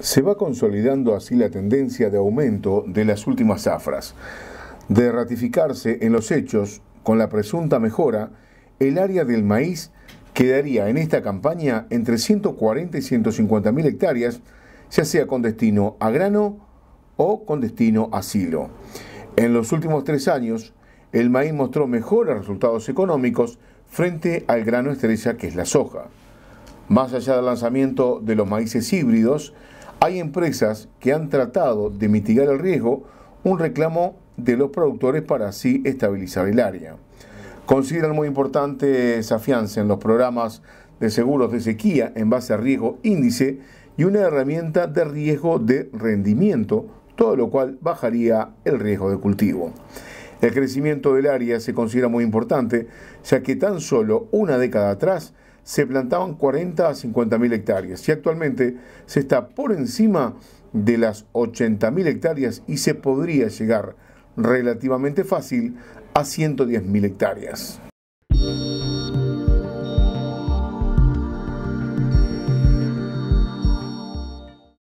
Se va consolidando así la tendencia de aumento de las últimas zafras. De ratificarse en los hechos, con la presunta mejora, el área del maíz quedaría en esta campaña entre 140 y 150 mil hectáreas, ya sea con destino a grano o con destino a silo. En los últimos tres años, el maíz mostró mejores resultados económicos frente al grano estrella que es la soja. Más allá del lanzamiento de los maíces híbridos, hay empresas que han tratado de mitigar el riesgo, un reclamo de los productores para así estabilizar el área. Consideran muy importante esa fianza en los programas de seguros de sequía en base a riesgo índice y una herramienta de riesgo de rendimiento, todo lo cual bajaría el riesgo de cultivo. El crecimiento del área se considera muy importante, ya que tan solo una década atrás se plantaban 40 a 50 mil hectáreas y actualmente se está por encima de las 80 mil hectáreas y se podría llegar relativamente fácil a 110 mil hectáreas.